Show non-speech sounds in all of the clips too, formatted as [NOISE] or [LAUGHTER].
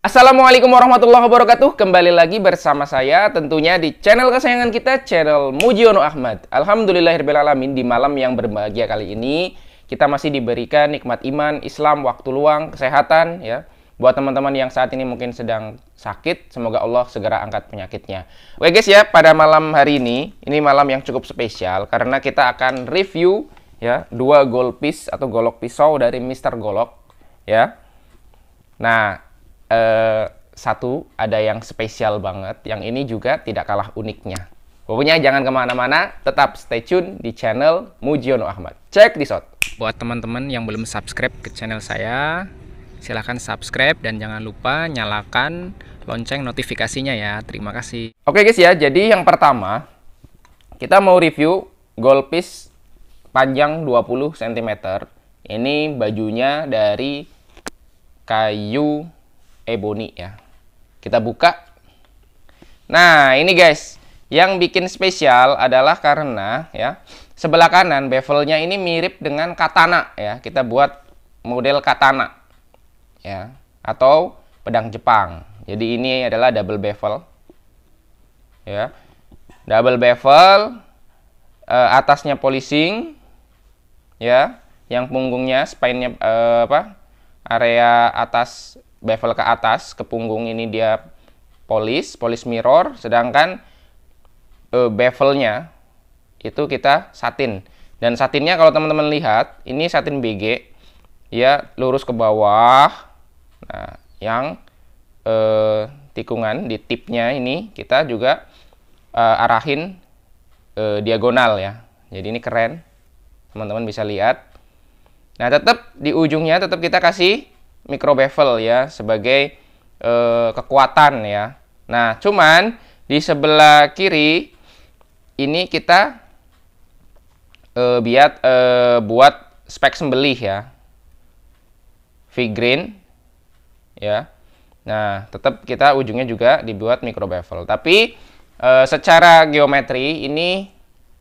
Assalamualaikum warahmatullahi wabarakatuh Kembali lagi bersama saya tentunya di channel kesayangan kita Channel Mujiono Ahmad Alhamdulillahirrahmanirrahim Di malam yang berbahagia kali ini Kita masih diberikan nikmat iman, Islam, waktu luang, kesehatan ya Buat teman-teman yang saat ini mungkin sedang sakit Semoga Allah segera angkat penyakitnya Oke guys ya pada malam hari ini Ini malam yang cukup spesial Karena kita akan review ya dua gold piece atau golok pisau dari Mr. Golok ya Nah, Eh, satu ada yang spesial banget, yang ini juga tidak kalah uniknya. Pokoknya jangan kemana-mana, tetap stay tune di channel Mujiono Ahmad. Cek di shot. Buat teman-teman yang belum subscribe ke channel saya, silahkan subscribe dan jangan lupa nyalakan lonceng notifikasinya ya. Terima kasih. Oke guys ya, jadi yang pertama kita mau review piece panjang 20 cm. Ini bajunya dari kayu Ebony eh, ya. Kita buka. Nah, ini guys, yang bikin spesial adalah karena ya sebelah kanan bevelnya ini mirip dengan katana ya. Kita buat model katana ya atau pedang Jepang. Jadi ini adalah double bevel ya. Double bevel eh, atasnya polishing ya, yang punggungnya spine-nya eh, apa? area atas bevel ke atas, ke punggung ini dia polis, polis mirror, sedangkan uh, bevelnya itu kita satin. Dan satinnya kalau teman-teman lihat, ini satin BG, ya lurus ke bawah. Nah, yang uh, tikungan di tipnya ini kita juga uh, arahin uh, diagonal ya. Jadi ini keren, teman-teman bisa lihat. Nah, tetap di ujungnya tetap kita kasih micro bevel ya sebagai e, kekuatan ya. Nah, cuman di sebelah kiri ini kita e, biat e, buat spek sembelih ya. Figrin ya. Nah, tetap kita ujungnya juga dibuat micro bevel. Tapi e, secara geometri ini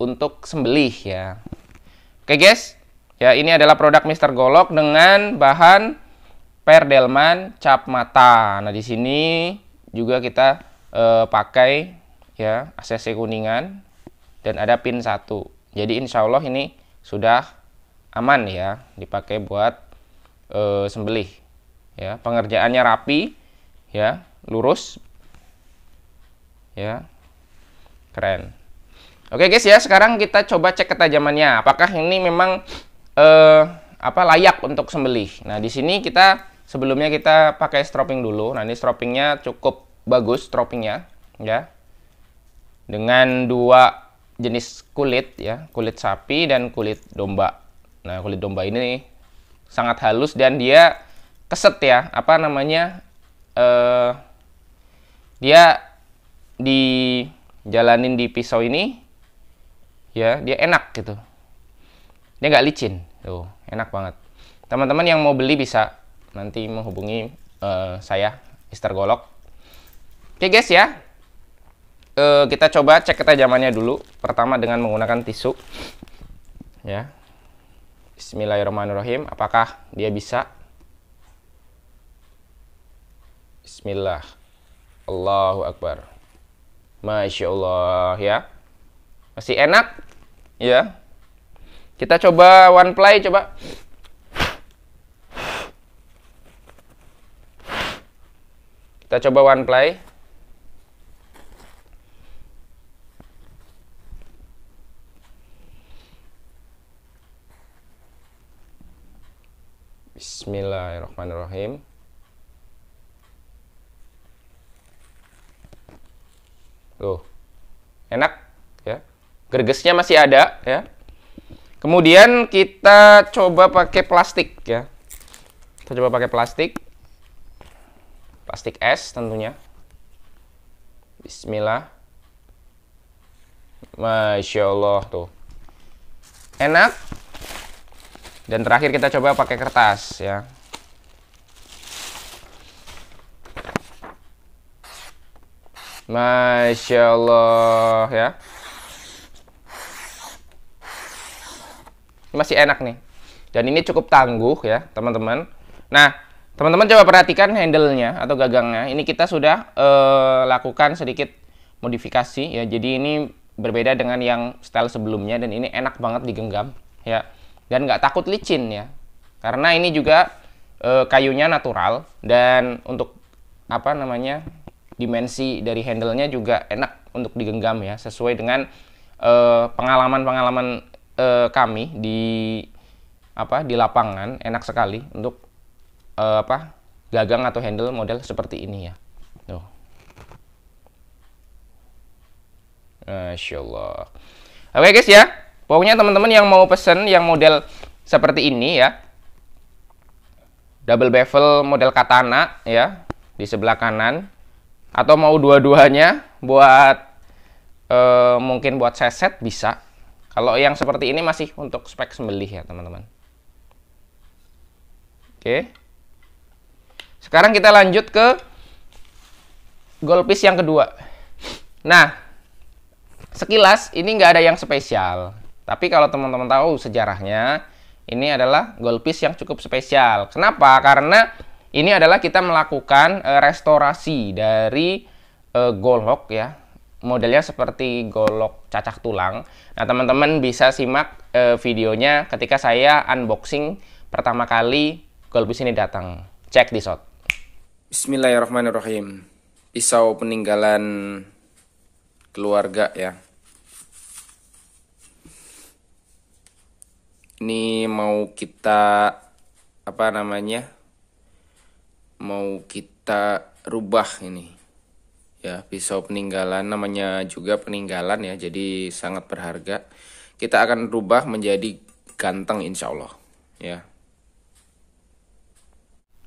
untuk sembelih ya. Oke, guys. Ya, ini adalah produk Mister Golok dengan bahan Per Delman cap mata. Nah, di sini juga kita eh, pakai ya ACC kuningan dan ada pin satu. Jadi insya Allah ini sudah aman ya dipakai buat eh, sembelih. Ya, pengerjaannya rapi ya, lurus. Ya. Keren. Oke guys ya, sekarang kita coba cek ketajamannya. Apakah ini memang eh, apa layak untuk sembelih. Nah, di sini kita sebelumnya kita pakai stropping dulu. Nah, ini stroppingnya cukup bagus stroppingnya, ya. Dengan dua jenis kulit, ya. Kulit sapi dan kulit domba. Nah, kulit domba ini sangat halus dan dia keset ya. Apa namanya? Uh, dia dijalanin di pisau ini, ya, dia enak gitu. Dia nggak licin, tuh, enak banget. Teman-teman yang mau beli bisa nanti menghubungi uh, saya Mister Golok. Oke okay, guys ya, uh, kita coba cek ketajamannya dulu. Pertama dengan menggunakan tisu, ya. Bismillahirrahmanirrahim. Apakah dia bisa? Bismillah. Allahu Akbar. Masya Allah ya. Masih enak ya. Kita coba one play coba. Kita coba one play. Bismillahirrahmanirrahim. Tuh. Enak ya. Gergesnya masih ada ya. Kemudian kita coba pakai plastik ya. Kita coba pakai plastik plastik es tentunya. Bismillah. Masya Allah tuh. Enak. Dan terakhir kita coba pakai kertas ya. Masya Allah ya. masih enak nih. Dan ini cukup tangguh ya teman-teman. Nah Teman-teman coba perhatikan handle-nya atau gagangnya. Ini kita sudah uh, lakukan sedikit modifikasi ya. Jadi ini berbeda dengan yang style sebelumnya dan ini enak banget digenggam ya. Dan nggak takut licin ya. Karena ini juga uh, kayunya natural dan untuk apa namanya dimensi dari handle-nya juga enak untuk digenggam ya sesuai dengan eh, pengalaman-pengalaman uh, uh, kami di apa di lapangan enak sekali untuk uh, apa gagang atau handle model seperti ini ya. Tuh. Masya Allah. Oke guys ya, pokoknya teman-teman yang mau pesen yang model seperti ini ya, double bevel model katana ya di sebelah kanan, atau mau dua-duanya buat e, mungkin buat seset bisa. Kalau yang seperti ini masih untuk spek sembelih ya teman-teman. Oke. Sekarang kita lanjut ke golpis yang kedua. Nah, sekilas ini nggak ada yang spesial. Tapi kalau teman-teman tahu sejarahnya, ini adalah golpis yang cukup spesial. Kenapa? Karena ini adalah kita melakukan eh, restorasi dari eh, golok ya. Modelnya seperti golok cacak tulang. Nah, teman-teman bisa simak eh, videonya ketika saya unboxing pertama kali golpis ini datang. Cek di shot. Bismillahirrahmanirrahim. Pisau peninggalan keluarga ya. Ini mau kita apa namanya? Mau kita rubah ini. Ya, pisau peninggalan namanya juga peninggalan ya, jadi sangat berharga. Kita akan rubah menjadi ganteng insya Allah. Ya,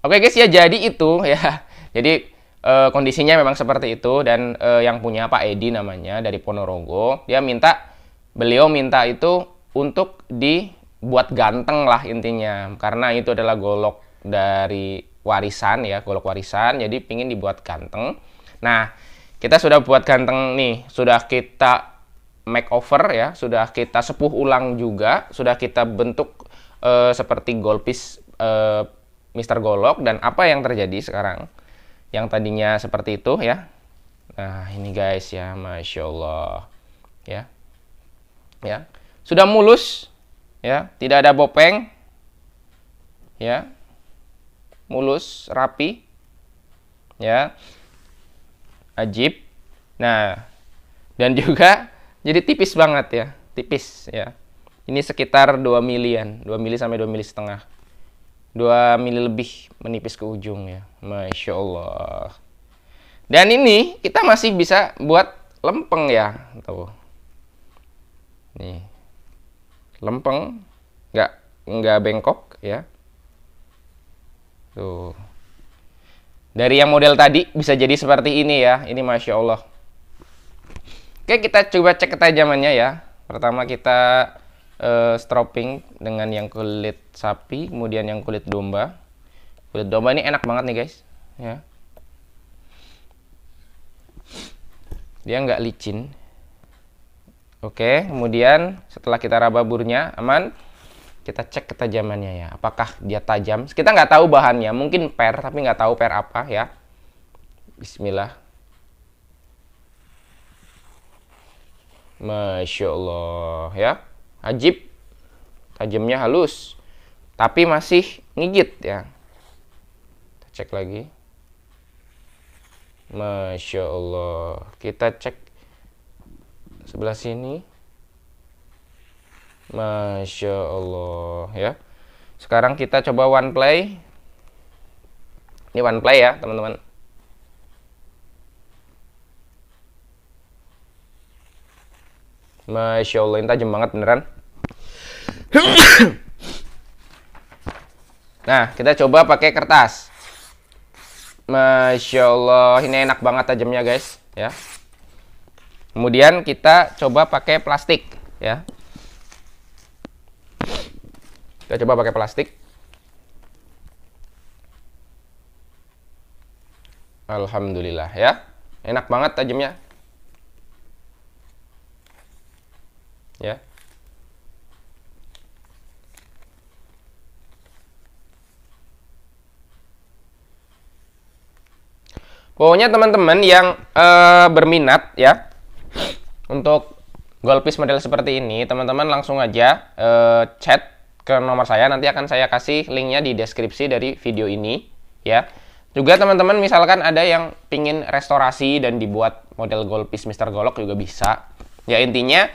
Oke guys ya jadi itu [LAUGHS] ya. Jadi e, kondisinya memang seperti itu dan e, yang punya Pak Edi namanya dari Ponorogo dia minta beliau minta itu untuk dibuat ganteng lah intinya karena itu adalah golok dari warisan ya golok warisan jadi pingin dibuat ganteng. Nah kita sudah buat ganteng nih sudah kita makeover ya sudah kita sepuh ulang juga sudah kita bentuk e, seperti golpis e, Mr. Golok dan apa yang terjadi sekarang yang tadinya seperti itu ya nah ini guys ya masya Allah ya ya sudah mulus ya tidak ada bopeng ya mulus rapi ya ajib nah dan juga jadi tipis banget ya tipis ya ini sekitar 2 milian 2 mili sampai 2 mili setengah 2 mili lebih menipis ke ujung ya. Masya Allah. Dan ini kita masih bisa buat lempeng ya. Tuh. Nih. Lempeng. Nggak, nggak bengkok ya. Tuh. Dari yang model tadi bisa jadi seperti ini ya. Ini Masya Allah. Oke kita coba cek ketajamannya ya. Pertama kita uh, stropping dengan yang kulit sapi, kemudian yang kulit domba. Kulit domba ini enak banget nih guys, ya. Dia nggak licin. Oke, kemudian setelah kita raba burnya aman, kita cek ketajamannya ya. Apakah dia tajam? Kita nggak tahu bahannya, mungkin per tapi nggak tahu per apa ya. Bismillah. Masya Allah ya ajib tajamnya halus tapi masih ngigit ya kita cek lagi Masya Allah kita cek sebelah sini Masya Allah ya sekarang kita coba one play ini one play ya teman-teman Masya Allah, ini tajam banget beneran. nah, kita coba pakai kertas. Masya Allah, ini enak banget tajamnya guys. Ya. Kemudian kita coba pakai plastik. Ya. Kita coba pakai plastik. Alhamdulillah ya. Enak banget tajamnya. ya. Pokoknya teman-teman yang uh, berminat ya untuk golpis model seperti ini, teman-teman langsung aja uh, chat ke nomor saya. Nanti akan saya kasih linknya di deskripsi dari video ini ya. Juga teman-teman misalkan ada yang pingin restorasi dan dibuat model golpis Mr. Golok juga bisa. Ya intinya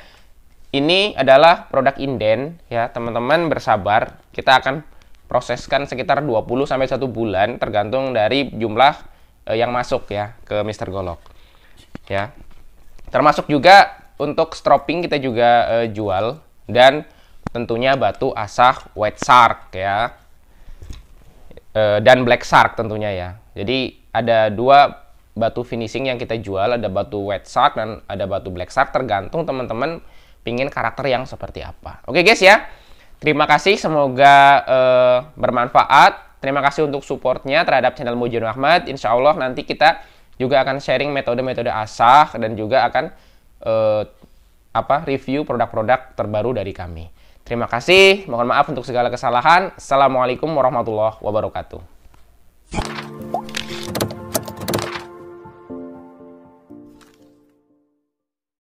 ini adalah produk inden ya teman-teman bersabar kita akan proseskan sekitar 20 sampai 1 bulan tergantung dari jumlah eh, yang masuk ya ke Mister Golok ya termasuk juga untuk stropping kita juga eh, jual dan tentunya batu asah white shark ya eh, dan black shark tentunya ya jadi ada dua batu finishing yang kita jual ada batu white shark dan ada batu black shark tergantung teman-teman pingin karakter yang seperti apa. Oke guys ya, terima kasih semoga uh, bermanfaat. Terima kasih untuk supportnya terhadap channel Mujin Ahmad. Insya Allah nanti kita juga akan sharing metode-metode asah dan juga akan uh, apa review produk-produk terbaru dari kami. Terima kasih, mohon maaf untuk segala kesalahan. Assalamualaikum warahmatullahi wabarakatuh.